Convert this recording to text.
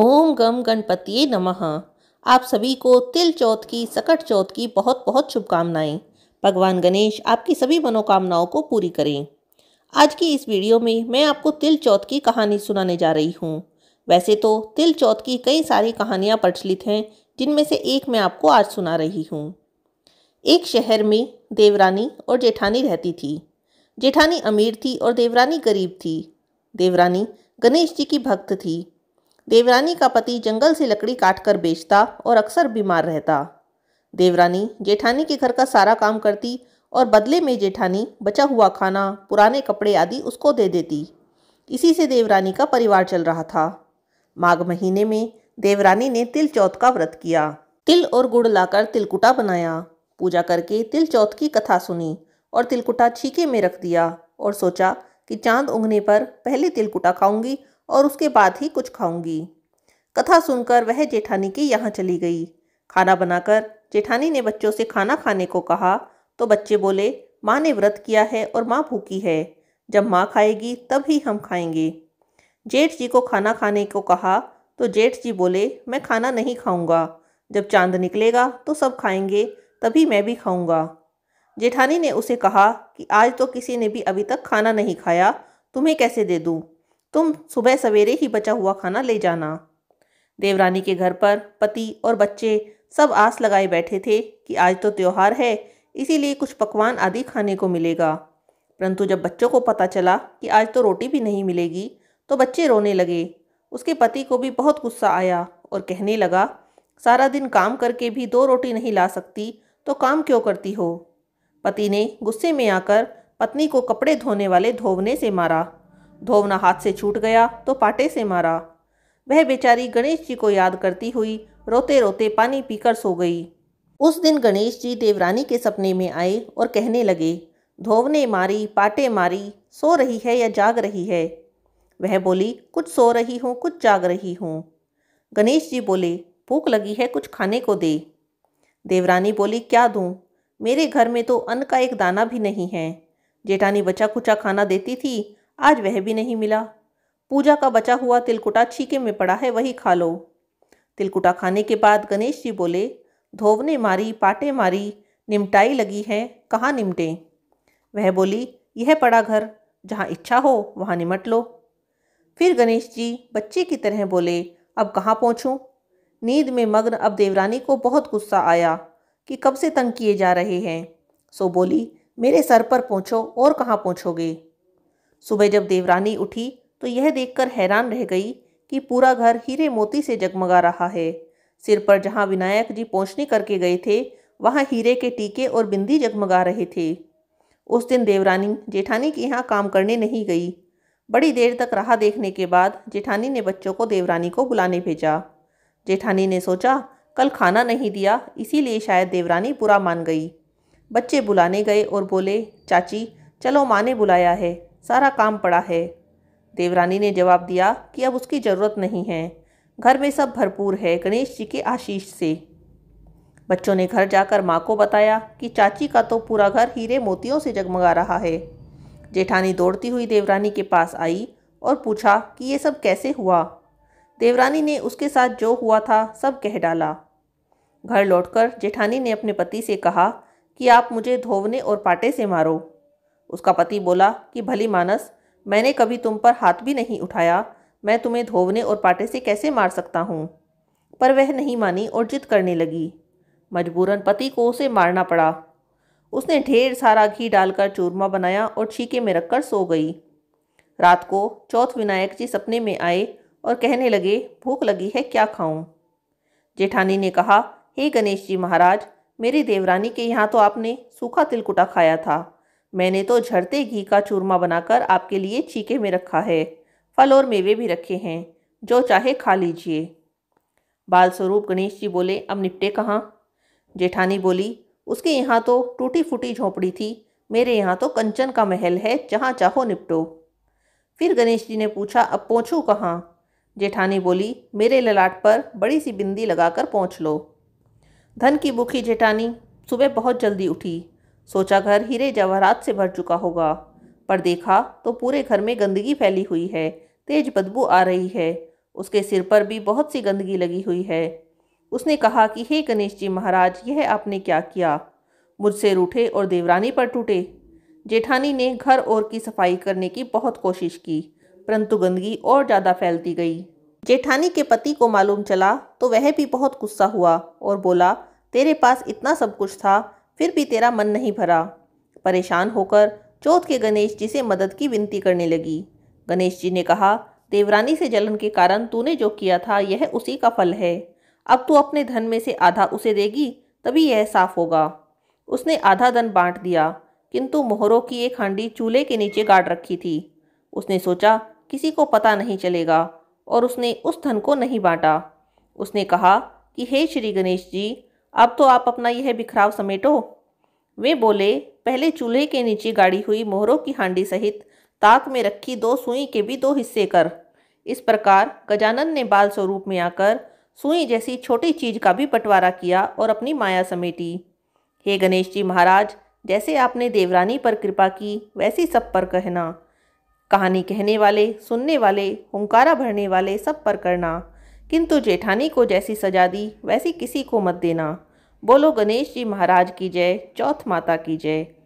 ओम गम गणपतिये नमः आप सभी को तिल चौथ की सकट चौथ की बहुत बहुत शुभकामनाएं भगवान गणेश आपकी सभी मनोकामनाओं को पूरी करें आज की इस वीडियो में मैं आपको तिल चौथ की कहानी सुनाने जा रही हूँ वैसे तो तिल चौथ की कई सारी कहानियाँ प्रचलित हैं जिनमें से एक मैं आपको आज सुना रही हूँ एक शहर में देवरानी और जेठानी रहती थी जेठानी अमीर थी और देवरानी गरीब थी देवरानी गणेश जी की भक्त थी देवरानी का पति जंगल से लकड़ी काट कर बेचता और अक्सर बीमार रहता देवरानी जेठानी के घर का सारा काम करती और बदले में जेठानी बचा हुआ खाना पुराने कपड़े आदि उसको दे देती इसी से देवरानी का परिवार चल रहा था माघ महीने में देवरानी ने तिल चौथ का व्रत किया तिल और गुड़ लाकर तिलकुटा बनाया पूजा करके तिल चौथ की कथा सुनी और तिलकुटा छीके में रख दिया और सोचा कि चांद उगने पर पहले तिलकुटा खाऊंगी और उसके बाद ही कुछ खाऊंगी कथा सुनकर वह जेठानी के यहाँ चली गई खाना बनाकर जेठानी ने बच्चों से खाना खाने को कहा तो बच्चे बोले माँ ने व्रत किया है और माँ भूखी है जब माँ खाएगी तब ही हम खाएंगे जेठ जी को खाना खाने को कहा तो जेठ जी बोले मैं खाना नहीं खाऊंगा जब चांद निकलेगा तो सब खाएंगे तभी मैं भी खाऊंगा जेठानी ने उसे कहा कि आज तो किसी ने भी अभी तक खाना नहीं खाया तुम्हें कैसे दे दूँ तुम सुबह सवेरे ही बचा हुआ खाना ले जाना देवरानी के घर पर पति और बच्चे सब आस लगाए बैठे थे कि आज तो त्यौहार है इसीलिए कुछ पकवान आदि खाने को मिलेगा परंतु जब बच्चों को पता चला कि आज तो रोटी भी नहीं मिलेगी तो बच्चे रोने लगे उसके पति को भी बहुत गुस्सा आया और कहने लगा सारा दिन काम करके भी दो रोटी नहीं ला सकती तो काम क्यों करती हो पति ने गुस्से में आकर पत्नी को कपड़े धोने वाले धोवने से मारा धोवना हाथ से छूट गया तो पाटे से मारा वह बेचारी गणेश जी को याद करती हुई रोते रोते पानी पीकर सो गई उस दिन गणेश जी देवरानी के सपने में आए और कहने लगे धोवने मारी पाटे मारी सो रही है या जाग रही है वह बोली कुछ सो रही हूँ कुछ जाग रही हूँ गणेश जी बोले भूख लगी है कुछ खाने को दे देवरानी बोली क्या दूँ मेरे घर में तो अन्न का एक दाना भी नहीं है जेठानी बचा कुचा खाना देती थी आज वह भी नहीं मिला पूजा का बचा हुआ तिलकुटा छीके में पड़ा है वही खा लो तिलकुटा खाने के बाद गणेश जी बोले धोवने मारी पाटे मारी निमटाई लगी है कहाँ निमटें वह बोली यह पड़ा घर जहाँ इच्छा हो वहाँ निमट लो फिर गणेश जी बच्चे की तरह बोले अब कहाँ पहुँचूँ नींद में मग्न अब देवरानी को बहुत गुस्सा आया कि कब से तंग किए जा रहे हैं सो बोली मेरे सर पर पहुँचो और कहाँ पहुँचोगे सुबह जब देवरानी उठी तो यह देखकर हैरान रह गई कि पूरा घर हीरे मोती से जगमगा रहा है सिर पर जहाँ विनायक जी पहुँचने करके गए थे वहाँ हीरे के टीके और बिंदी जगमगा रहे थे उस दिन देवरानी जेठानी के यहाँ काम करने नहीं गई बड़ी देर तक राह देखने के बाद जेठानी ने बच्चों को देवरानी को बुलाने भेजा जेठानी ने सोचा कल खाना नहीं दिया इसीलिए शायद देवरानी बुरा मान गई बच्चे बुलाने गए और बोले चाची चलो माँ ने बुलाया है सारा काम पड़ा है देवरानी ने जवाब दिया कि अब उसकी ज़रूरत नहीं है घर में सब भरपूर है गणेश जी के आशीष से बच्चों ने घर जाकर माँ को बताया कि चाची का तो पूरा घर हीरे मोतियों से जगमगा रहा है जेठानी दौड़ती हुई देवरानी के पास आई और पूछा कि ये सब कैसे हुआ देवरानी ने उसके साथ जो हुआ था सब कह डाला घर लौटकर जेठानी ने अपने पति से कहा कि आप मुझे धोवने और पाटे से मारो उसका पति बोला कि भली मानस मैंने कभी तुम पर हाथ भी नहीं उठाया मैं तुम्हें धोवने और पाटे से कैसे मार सकता हूँ पर वह नहीं मानी और जिद करने लगी मजबूरन पति को उसे मारना पड़ा उसने ढेर सारा घी डालकर चूरमा बनाया और छीके में रखकर सो गई रात को चौथ विनायक जी सपने में आए और कहने लगे भूख लगी है क्या खाऊं जेठानी ने कहा हे गणेश जी महाराज मेरी देवरानी के यहाँ तो आपने सूखा तिलकुटा खाया था मैंने तो झरते घी का चूरमा बनाकर आपके लिए चीके में रखा है फल और मेवे भी रखे हैं जो चाहे खा लीजिए बाल स्वरूप गणेश जी बोले अब निपटे कहाँ जेठानी बोली उसके यहाँ तो टूटी फूटी झोंपड़ी थी मेरे यहाँ तो कंचन का महल है जहाँ चाहो निपटो फिर गणेश जी ने पूछा अब पहुँचूँ कहाँ जेठानी बोली मेरे ललाट पर बड़ी सी बिंदी लगाकर पहुँच लो धन की भूखी जेठानी सुबह बहुत जल्दी उठी सोचा घर हीरे जवाहरात से भर चुका होगा पर देखा तो पूरे घर में गंदगी फैली हुई है तेज बदबू आ रही है उसके सिर पर भी बहुत सी गंदगी लगी हुई है उसने कहा कि हे गणेश जी महाराज यह आपने क्या किया मुझसे रूठे और देवरानी पर टूटे जेठानी ने घर और की सफाई करने की बहुत कोशिश की परंतु गंदगी और ज़्यादा फैलती गई जेठानी के पति को मालूम चला तो वह भी बहुत गुस्सा हुआ और बोला तेरे पास इतना सब कुछ था फिर भी तेरा मन नहीं भरा परेशान होकर चौथ के गणेश जी से मदद की विनती करने लगी गणेश जी ने कहा देवरानी से जलन के कारण तूने जो किया था यह उसी का फल है अब तू अपने धन में से आधा उसे देगी तभी यह साफ होगा उसने आधा धन बांट दिया किंतु मोहरों की एक हांडी चूल्हे के नीचे गाड़ रखी थी उसने सोचा किसी को पता नहीं चलेगा और उसने उस धन को नहीं बांटा उसने कहा कि हे श्री गणेश जी अब तो आप अपना यह बिखराव समेटो वे बोले पहले चूल्हे के नीचे गाड़ी हुई मोहरों की हांडी सहित ताक में रखी दो सुई के भी दो हिस्से कर इस प्रकार गजानन ने बाल स्वरूप में आकर सुई जैसी छोटी चीज का भी बंटवारा किया और अपनी माया समेटी हे गणेश जी महाराज जैसे आपने देवरानी पर कृपा की वैसी सब पर कहना कहानी कहने वाले सुनने वाले हुंकारा भरने वाले सब पर करना किंतु जेठानी को जैसी सजा दी वैसी किसी को मत देना बोलो गणेश जी महाराज की जय चौथ माता की जय